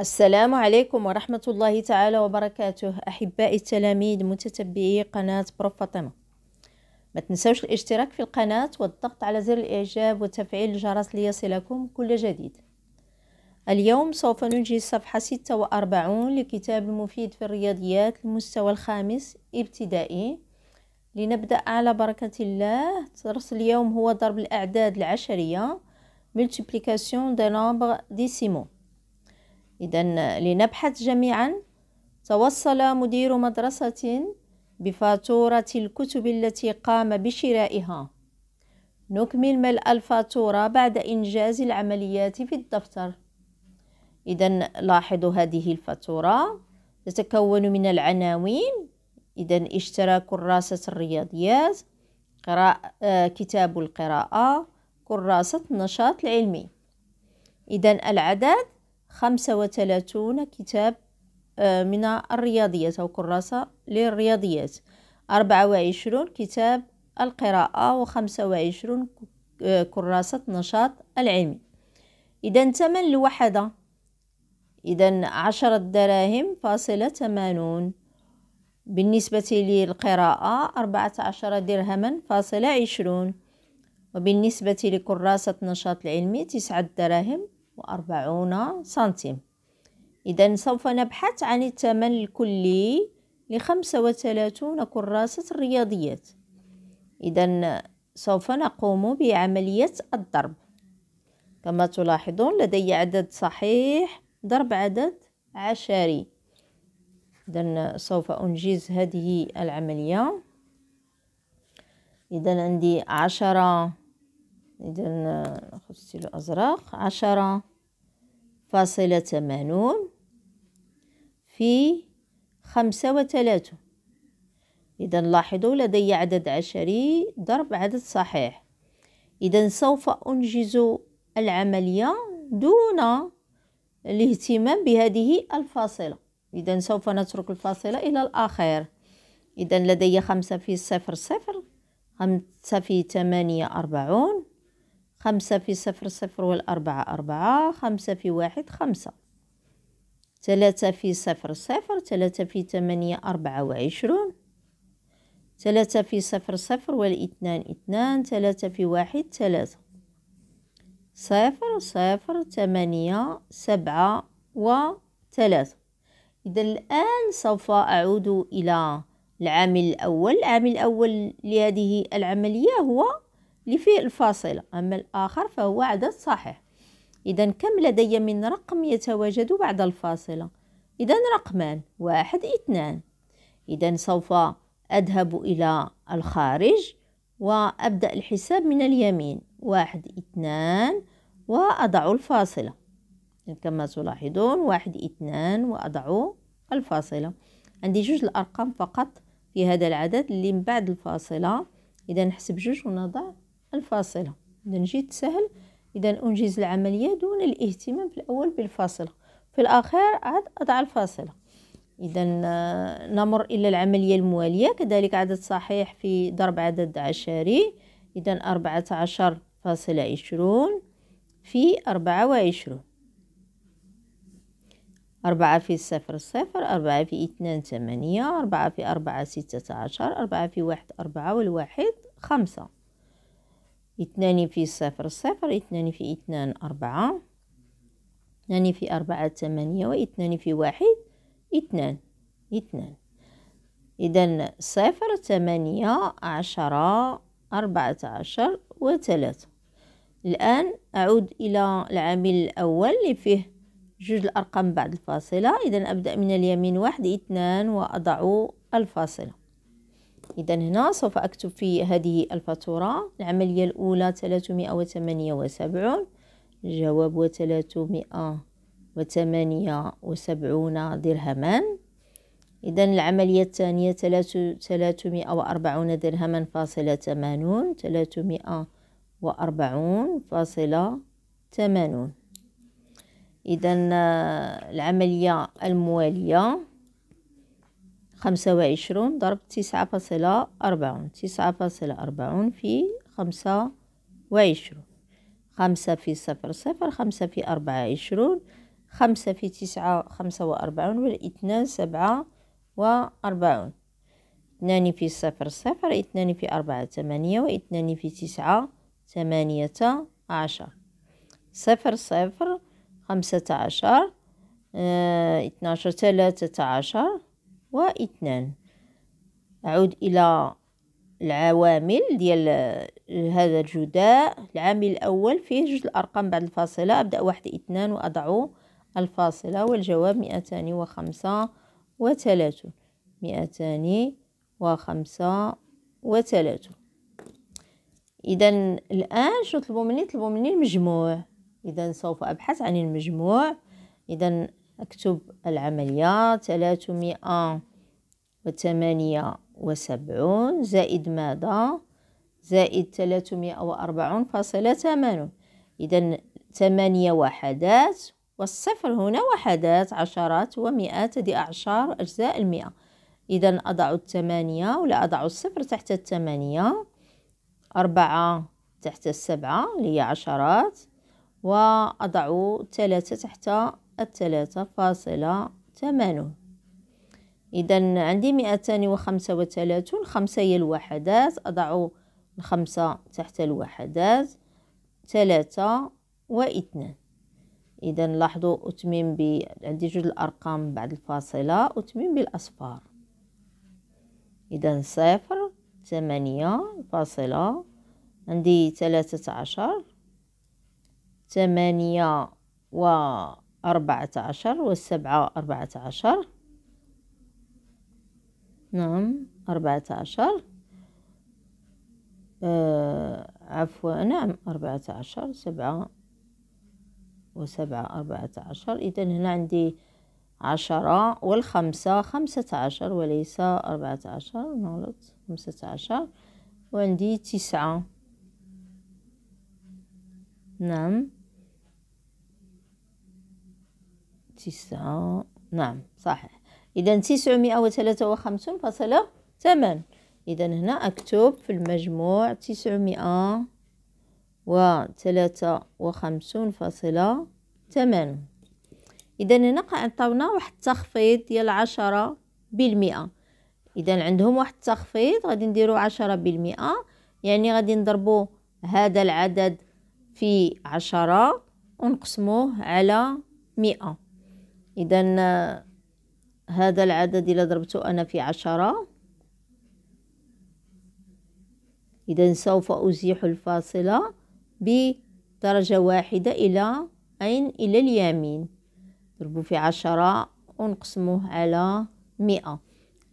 السلام عليكم ورحمة الله تعالى وبركاته أحبائي التلاميذ متتبعي قناة بروف فاطمة ما تنسوش الاشتراك في القناة والضغط على زر الإعجاب وتفعيل الجرس ليصلكم كل جديد اليوم سوف ننجي الصفحة 46 لكتاب المفيد في الرياضيات المستوى الخامس ابتدائي لنبدأ على بركة الله درس اليوم هو ضرب الأعداد العشرية multiplication des nombres décimaux إذا لنبحث جميعا توصل مدير مدرسة بفاتورة الكتب التي قام بشرائها نكمل ملء الفاتورة بعد إنجاز العمليات في الدفتر إذا لاحظوا هذه الفاتورة تتكون من العناوين إذا اشترى كراسة الرياضيات قراء آه، كتاب القراءة كراسة النشاط العلمي إذا العدد خمسة وثلاثون كتاب آه، من الرياضيات أو كراسة للرياضيات أربعة وعشرون كتاب القراءة وخمسة وعشرون آه، كراسة نشاط العلمي إذا ثمن الوحدة إذا عشرة دراهم فاصلة ثمانون بالنسبة للقراءة أربعة عشر درهما فاصلة عشرون وبالنسبة لكراسة نشاط العلمي تسعة دراهم وأربعون سنتيم إذا سوف نبحث عن الثمن الكلي لخمسة وثلاثون كراسة الرياضيات إذا سوف نقوم بعملية الضرب كما تلاحظون لدي عدد صحيح ضرب عدد عشري إذا سوف أنجز هذه العملية إذا عندي عشرة إذا ناخذ ستيلو أزرق عشرة فاصلة ثمانون في خمسة وتلاتون إذا لاحظوا لدي عدد عشري ضرب عدد صحيح إذا سوف أنجز العملية دون الاهتمام بهذه الفاصلة إذا سوف نترك الفاصلة إلى الآخر إذا لدي خمسة في صفر صفر خمسة في ثمانية أربعون خمسة في صفر صفر والأربعة أربعة خمسة في واحد خمسة ثلاثة في صفر صفر ثلاثة في ثمانية أربعة وعشرون ثلاثة في صفر صفر والاثنان اثنان ثلاثة في واحد ثلاثة صفر صفر ثمانية سبعة وثلاثة إذا الآن سوف أعود إلى العامل الأول العامل الأول لهذه العملية هو لفعل الفاصلة أما الآخر فهو عدد صحيح إذا كم لدي من رقم يتواجد بعد الفاصلة إذا رقمان واحد اثنان إذا سوف أذهب إلى الخارج وأبدأ الحساب من اليمين واحد اثنان وأضع الفاصلة كما تلاحظون واحد اثنان وأضع الفاصلة عندي جوج الأرقام فقط في هذا العدد اللي من بعد الفاصلة إذا نحسب جوج ونضع الفاصلة إذا جيت سهل إذا أنجز العملية دون الاهتمام في الأول بالفاصلة في الأخير عاد أضع الفاصلة إذا آه، نمر إلى العملية الموالية كذلك عدد صحيح في ضرب عدد عشري إذا أربعة عشر فاصلة عشرون في أربعة وعشرون أربعة في صفر صفر أربعة في اثنان ثمانية أربعة في أربعة ستة عشر أربعة في واحد أربعة والواحد خمسة اثنان في صفر صفر اثنان في اثنان أربعة اثنان في أربعة ثمانية واثنان في واحد اثنان اثنان إذا صفر ثمانية عشرة أربعة عشر وثلاثة الآن أعود إلى العامل الأول اللي فيه جوج الأرقام بعد الفاصلة إذا أبدأ من اليمين واحد اثنان وأضع الفاصلة إذا هنا سوف أكتب في هذه الفاتورة العملية الأولى 378 جواب 378 درهما إذا العملية الثانية 340 درهما فاصلة 80 340 فاصلة 80 إذا العملية الموالية خمسة وعشرون ضرب تسعة فاصلة أربعون تسعة فاصلة أربعون في خمسة وعشرون خمسة في صفر صفر خمسة في أربعة عشرون خمسة في تسعة خمسة وأربعون والاثنان سبعة وأربعون اثنان في صفر صفر اثنان في أربعة ثمانية واثنان في تسعة ثمانية عشر صفر صفر خمسة عشر آه، اثنا عشر ثلاثة عشر واثنان أعود إلى العوامل ديال آه، هذا الجداء العامل الأول فيه جوج الأرقام بعد الفاصلة أبدأ واحد اثنان وأضع الفاصلة والجواب مئتان وخمسة وثلاثون مئتان وخمسة وثلاثون إذا الآن شو طلبوا مني طلبوا مني المجموع إذا سوف أبحث عن المجموع إذا أكتب العملية ثلاثمائة وثمانية وسبعون زائد ماذا زائد ثلاثمائة وأربعون فاصلة ثمانون إذا ثمانية وحدات والصفر هنا وحدات عشرات ومئات هذه أعشار أجزاء المئة إذا أضع الثمانية ولا أضع الصفر تحت الثمانية أربعة تحت السبعة اللي هي عشرات وأضع ثلاثة تحت الثلاثة فاصلة ثمانون إذا عندي مئتان وخمسة وثلاثون خمسة هي الوحدات أضع الخمسة تحت الوحدات ثلاثة واثنان إذا لاحظوا أتمم ب عندي جوج الأرقام بعد الفاصلة أتمم بالأصفار إذا صفر ثمانية فاصلة عندي ثلاثة عشر ثمانية و أربعة عشر والسبعة أربعة عشر نعم أربعة عشر آه عفوا نعم أربعة عشر سبعة وسبعة أربعة عشر إذا هنا عندي عشرة والخمسة خمسة عشر وليس أربعة عشر نغلط خمسة عشر وعندي تسعة نعم تسعة نعم صحيح إذا تسعمائة وثلاثة وخمسون فاصلة ثمان إذا هنا أكتب في المجموع تسعمائة وثلاثة وخمسون فاصلة ثمان إذا هنا عطاونا واحد التخفيض ديال عشرة بالمئة إذا عندهم واحد التخفيض غادي نديرو عشرة بالمئة يعني غادي نضربو هذا العدد في عشرة ونقسموه على مئة إذا آه، هذا العدد إلى ضربته أنا في عشرة إذا سوف أزيح الفاصلة بدرجة واحدة إلى أين إلى اليمين ضربه في عشرة ونقسموه على مئة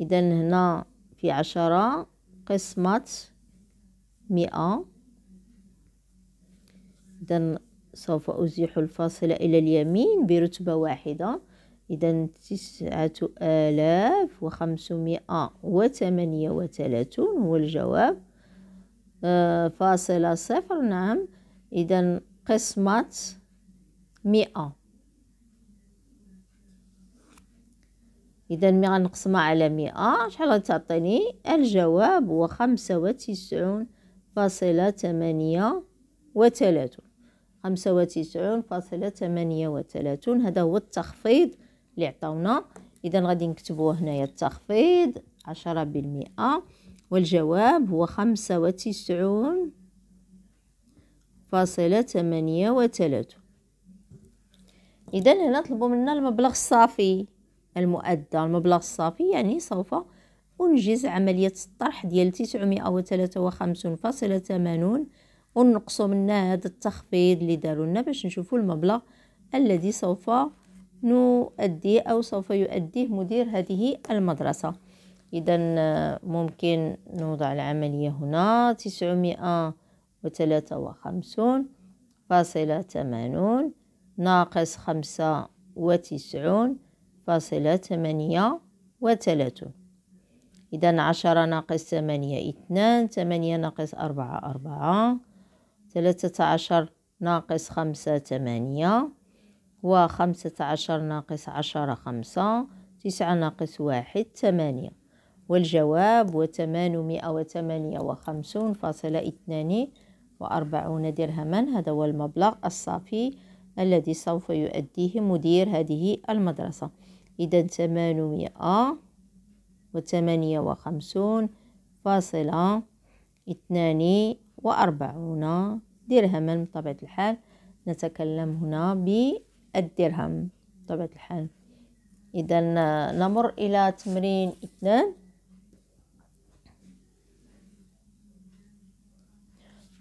إذا هنا في عشرة قسمة مئة إذا سوف أزيح الفاصلة إلى اليمين برتبة واحدة إذا تسعة آلاف وخمسمائة وثمانية وثلاثون هو الجواب آه فاصلة صفر نعم إذا قسمة مئة إذا مي غنقسمها على مئة شحال غتعطيني الجواب هو خمسة وتسعون فاصلة ثمانية وثلاثون خمسة وتسعون فاصلة ثمانية وثلاثون هذا هو التخفيض اللي عطاونا اذا غادي نكتبوا هنايا التخفيض عشرة بالمئة والجواب هو خمسة وتسعون فاصلة ثمانية وثلاثون اذا هنا طلبوا منا المبلغ الصافي المؤدى المبلغ الصافي يعني سوف أنجز عملية الطرح ديال تسعمائة وثلاثة وخمسون فاصلة ثمانون ونقصوا منا هذا التخفيض اللي دارونا لنا باش نشوفوا المبلغ الذي سوف نؤدي أو سوف يؤديه مدير هذه المدرسة إذا آه، ممكن نوضع العملية هنا تسعمائة وثلاثة وخمسون فاصلة ثمانون ناقص خمسة وتسعون فاصلة ثمانية وثلاثون إذا عشرة ناقص ثمانية اثنان ثمانية ناقص أربعة أربعة ثلاثة عشر ناقص خمسة ثمانية وخمسة عشر ناقص عشرة خمسة تسعة ناقص واحد ثمانية والجواب هو ثمانمائة وثمانية وخمسون فاصلة اثنان وأربعون درهما هذا هو المبلغ الصافي الذي سوف يؤديه مدير هذه المدرسة إذا ثمانمائة وثمانية وخمسون فاصلة اثنان وأربعون درهما بطبيعة الحال نتكلم هنا ب الدرهم بطبيعة الحال إذا نمر إلى تمرين اثنان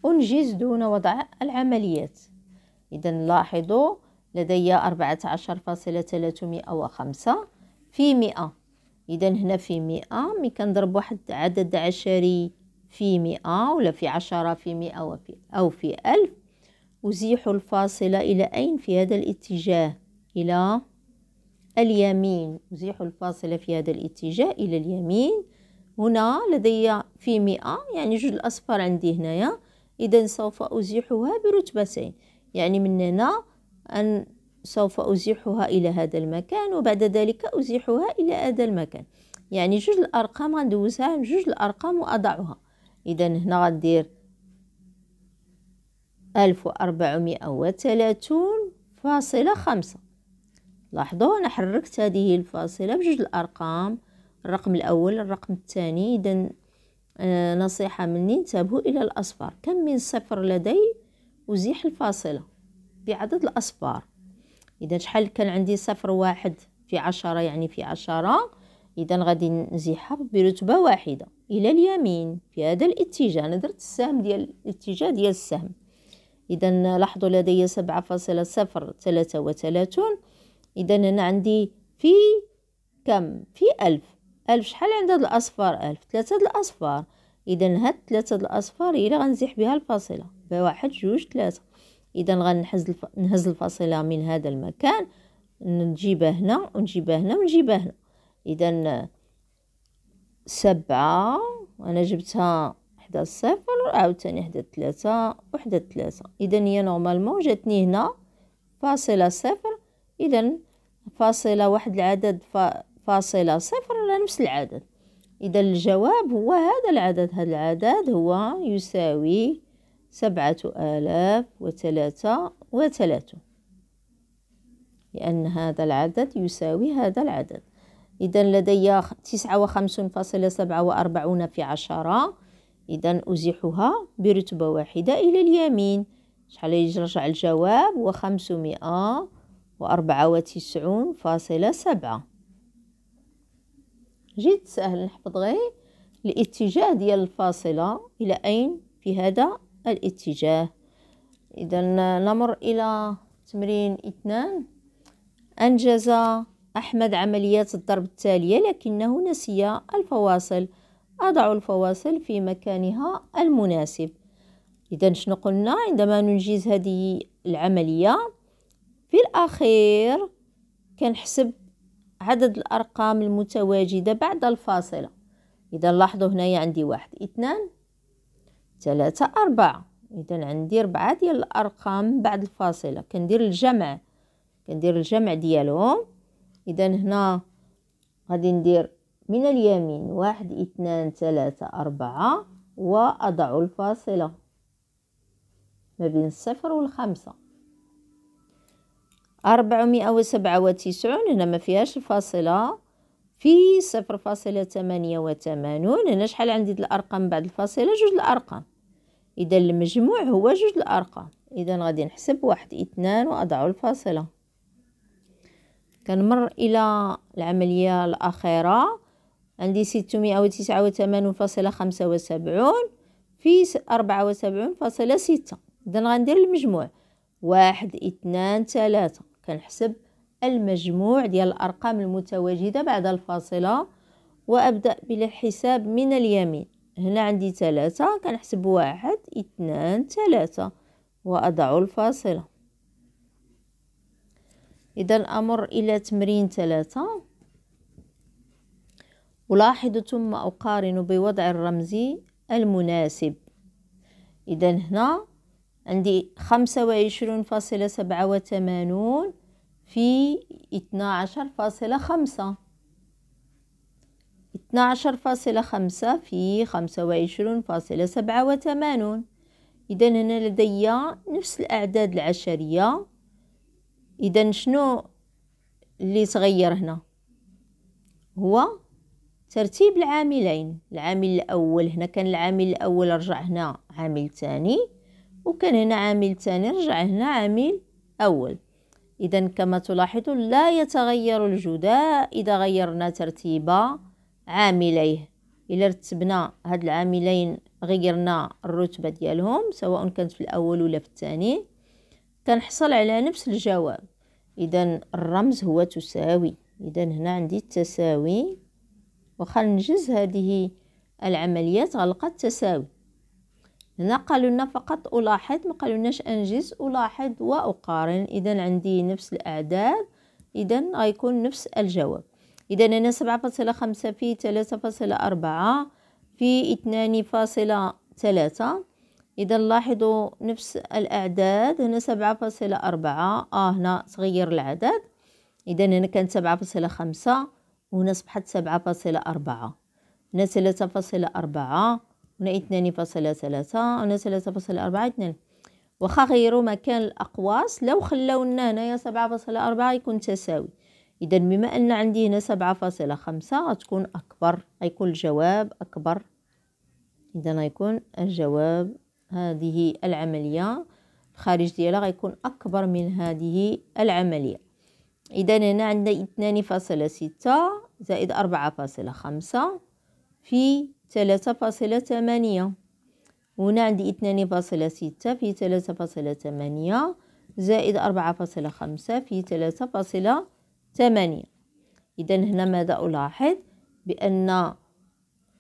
أنجز دون وضع العمليات إذا لاحظوا لدي أربعة عشر فاصلة ثلاثمائة وخمسة في مئة إذا هنا في مئة مي كنضرب واحد عدد عشري في مئة ولا في عشرة في مئة وفي أو في ألف أزيح الفاصلة إلى أين في هذا الاتجاه إلى اليمين أزيح الفاصلة في هذا الاتجاه إلى اليمين هنا لدي في مئة يعني جوج الأصفر عندي هنايا إذا سوف أزيحها برتبتين يعني من هنا أن سوف أزيحها إلى هذا المكان وبعد ذلك أزيحها إلى هذا المكان يعني جوج الأرقام غندوزها جوج الأرقام وأضعها إذا هنا غندير ألف وأربعمائة وثلاثون فاصلة خمسة لاحظوا أنا حركت هذه الفاصلة بجوج الأرقام الرقم الأول الرقم الثاني إذا آه، نصيحة مني انتبهوا إلى الأصفار كم من صفر لدي أزيح الفاصلة بعدد الأصفار إذا شحال كان عندي صفر واحد في عشرة يعني في عشرة إذا غادي نزيحها برتبة واحدة إلى اليمين في هذا الاتجاه أنا درت السهم ديال الاتجاه ديال السهم إذا لاحظوا لدي سبعة فاصلة صفر ثلاثة وثلاثون إذا أنا عندي في كم في ألف ألف شحال عند هاد الأصفار ألف ثلاثة الأصفار إذا هاد ثلاثة الأصفار هي لي غنزيح بها الفاصلة بواحد جوج ثلاثة إذا غنحز الف... نهز الفاصلة من هذا المكان نجيبها هنا ونجيبها هنا ونجيبها هنا إذا سبعة أنا جبتها وحدة صفر عاوتاني حدا ثلاثة وحدة ثلاثة إذا هي نورمالمون جاتني هنا فاصلة صفر إذا فاصلة واحد العدد فاصلة صفر على نفس العدد إذا الجواب هو هذا العدد هذا العدد هو يساوي سبعة آلاف وثلاثة وثلاثة لأن هذا العدد يساوي هذا العدد إذا لدي تسعة وخمسون فاصلة سبعة وأربعون في عشرة إذا أزيحها برتبة واحدة إلى اليمين شحال يرجع الجواب وخمسمائة وأربعة وتسعون فاصلة سبعة جد سهل نحفظ غير الاتجاه ديال الفاصلة إلى أين في هذا الاتجاه إذا نمر إلى تمرين اثنان أنجز أحمد عمليات الضرب التالية لكنه نسي الفواصل أضع الفواصل في مكانها المناسب إذا شنو قلنا عندما ننجز هذه العملية في الأخير كنحسب عدد الأرقام المتواجدة بعد الفاصلة إذا لاحظوا هنايا عندي واحد اثنان ثلاثة أربعة إذا عندي ربعة ديال الأرقام بعد الفاصلة كندير الجمع كندير الجمع ديالهم إذا هنا غادي ندير من اليمين واحد اثنان ثلاثة أربعة وأضع الفاصلة ما بين الصفر والخمسة أربعمائة وسبعة وتسعون هنا ما فيهاش الفاصلة في صفر فاصلة ثمانية وثمانون هنا شحال عندي الأرقام بعد الفاصلة جوج الأرقام إذا المجموع هو جوج الأرقام إذا غادي نحسب واحد اثنان وأضع الفاصلة كنمر إلى العملية الأخيرة عندي ستمائة وتسعة وثمانون فاصلة خمسة وسبعون في أربعة وسبعون فاصلة ستة إذن غندير المجموع واحد اثنان ثلاثة كنحسب المجموع ديال الأرقام المتواجدة بعد الفاصلة وأبدأ بالحساب من اليمين هنا عندي ثلاثة كنحسب واحد اثنان ثلاثة وأضع الفاصلة إذا أمر إلى تمرين ثلاثة ألاحظ ثم أقارن بوضع الرمزي المناسب إذا هنا عندي خمسة وعشرون فاصلة سبعة وثمانون في اثنا عشر فاصلة خمسة اثنا عشر فاصلة خمسة في خمسة وعشرون فاصلة سبعة وثمانون إذا هنا لدي نفس الأعداد العشرية إذا شنو اللي تغير هنا هو ترتيب العاملين العامل الأول هنا كان العامل الأول رجع هنا عامل ثاني وكان هنا عامل ثاني رجع هنا عامل أول إذا كما تلاحظون لا يتغير الجداء إذا غيرنا ترتيب عامليه إلا رتبنا هاد العاملين غيرنا الرتبة ديالهم سواء كانت في الأول ولا في الثاني كنحصل على نفس الجواب إذا الرمز هو تساوي إذا هنا عندي التساوي وخل ننجز هذه العمليات غنلقى التساوي هنا قالوا لنا فقط ألاحظ ما قالولناش أنجز ألاحظ وأقارن إذا عندي نفس الأعداد إذا غيكون نفس الجواب إذا أنا سبعة فاصلة خمسة في ثلاثة فاصلة أربعة في اثنان فاصلة ثلاثة إذا لاحظوا نفس الأعداد هنا سبعة فاصلة أربعة آه هنا صغير العدد إذا هنا كانت سبعة فاصلة خمسة وهنا أصبحت سبعة فاصلة أربعة هنا ثلاثة فاصلة أربعة هنا اثنان فاصلة ثلاثة هنا ثلاثة فاصلة أربعة اثنان وخا غيرو مكان الأقواس لو خلاونا هنايا سبعة فاصلة أربعة يكون تساوي إذا بما أن عندي هنا سبعة فاصلة خمسة غتكون أكبر غيكون الجواب أكبر إذا غيكون الجواب هذه العملية الخارج ديالها غيكون أكبر من هذه العملية إذا هنا عندنا اثنان فاصلة ستة زائد أربعة فاصلة خمسة في ثلاثة فاصلة ثمانية هنا عندي اثنان فاصلة ستة في ثلاثة فاصلة ثمانية زائد أربعة فاصلة خمسة في ثلاثة فاصلة ثمانية إذا هنا ماذا ألاحظ بأن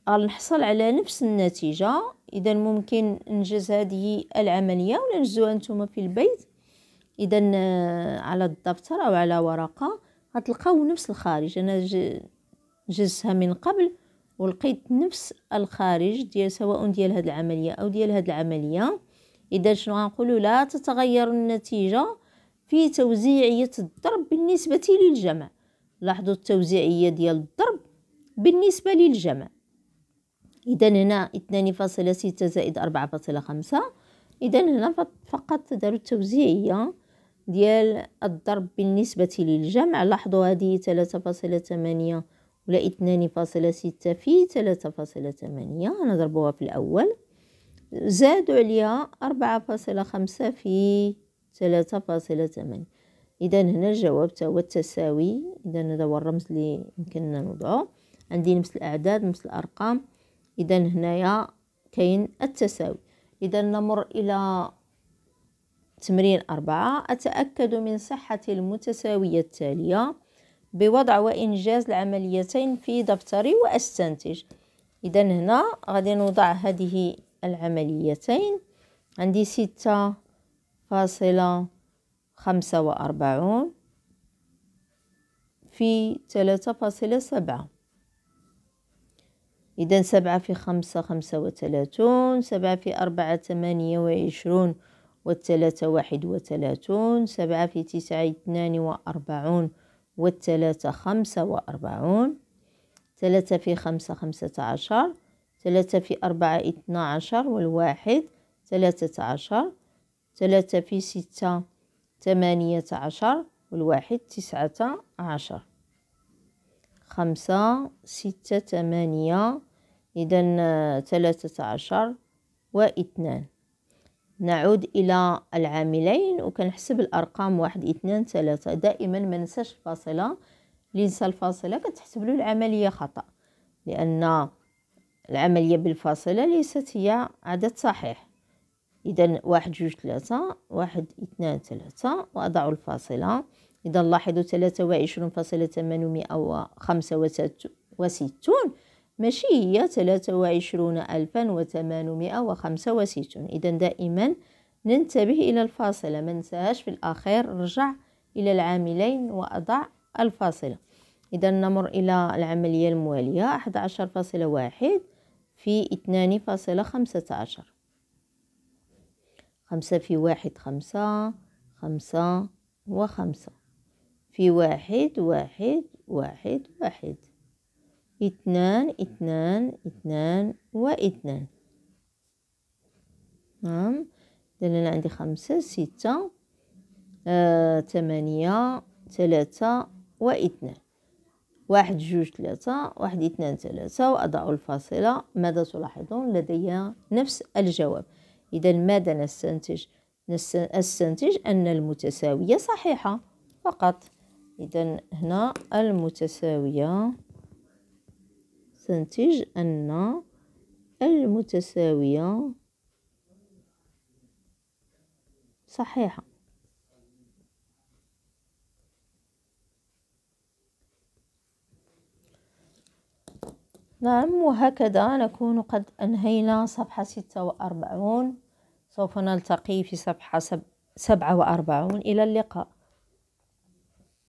نحصل على نفس النتيجة إذا ممكن ننجز هذه العملية ولا نجزوها نتوما في البيت إذا آه، على الدفتر أو على ورقة غتلقاو نفس الخارج انا جزتها من قبل ولقيت نفس الخارج ديال سواء ديال هاد العمليه او ديال هاد العمليه اذا شنو غنقولوا لا تتغير النتيجه في توزيعيه الضرب بالنسبه للجمع لاحظوا التوزيعيه ديال الضرب بالنسبه للجمع اذا هنا اثنان فاصلة ستة زائد أربعة فاصلة خمسة اذا هنا فقط داروا التوزيعيه ديال الضرب بالنسبة للجمع لاحظوا هذه ثمانية ولا اثنان فاصلة ستة في ثلاثة فاصلة ثمانية نضربوها في الأول زادوا عليها خمسة في ثلاثة فاصلة ثمانية إذا هنا الجواب هو التساوي إذا هذا هو الرمز اللي يمكننا نوضعه عندي نفس الأعداد نفس الأرقام إذا هنايا كاين التساوي إذا نمر إلى تمرين أربعة أتأكد من صحة المتساوية التالية بوضع وإنجاز العمليتين في دفتري وأستنتج إذا هنا غادي نوضع هذه العمليتين عندي ستة فاصلة خمسة وأربعون في ثلاثة فاصلة سبعة إذا سبعة في خمسة خمسة وثلاثون سبعة في أربعة ثمانية وعشرون والثلاثة واحد وثلاثون سبعة في تسعة اثنان وأربعون والثلاثة خمسة وأربعون ثلاثة في خمسة خمسة عشر ثلاثة في أربعة اثنى عشر والواحد ثلاثة عشر ثلاثة في ستة ثمانية عشر والواحد تسعة عشر خمسة ستة ثمانية إذا ثلاثة عشر واثنان نعود إلى العاملين وكنحسب الأرقام واحد اثنان ثلاثة دائما ما ننساش الفاصلة اللي نسى الفاصلة كتحسب له العملية خطأ لأن العملية بالفاصلة ليست هي عدد صحيح إذا واحد جوج ثلاثة واحد اثنان ثلاثة وأضع الفاصلة إذا لاحظوا ثلاثة وعشرون فاصلة ثمانمائة وخمسة وستون ماشي هي ثلاثة وعشرون ألفا وخمسة وستون إذا دائما ننتبه إلى الفاصلة ما ننساهاش في الأخير رجع إلى العاملين وأضع الفاصلة إذا نمر إلى العملية الموالية فاصلة واحد في فاصلة خمسة عشر خمسة في واحد خمسة خمسة وخمسة في واحد واحد واحد واحد اثنان اثنان اثنان واثنان نعم اذا أنا عندي خمسة ستة آه، ثمانية ثلاثة واثنان واحد جوج ثلاثة واحد اثنان ثلاثة وأضع الفاصلة ماذا تلاحظون لدي نفس الجواب إذا ماذا نستنتج نستنتج أن المتساوية صحيحة فقط إذا هنا المتساوية تنتج أن المتساوية صحيحة نعم وهكذا نكون قد أنهينا صفحة ستة وأربعون سوف نلتقي في صفحة سبعة وأربعون إلى اللقاء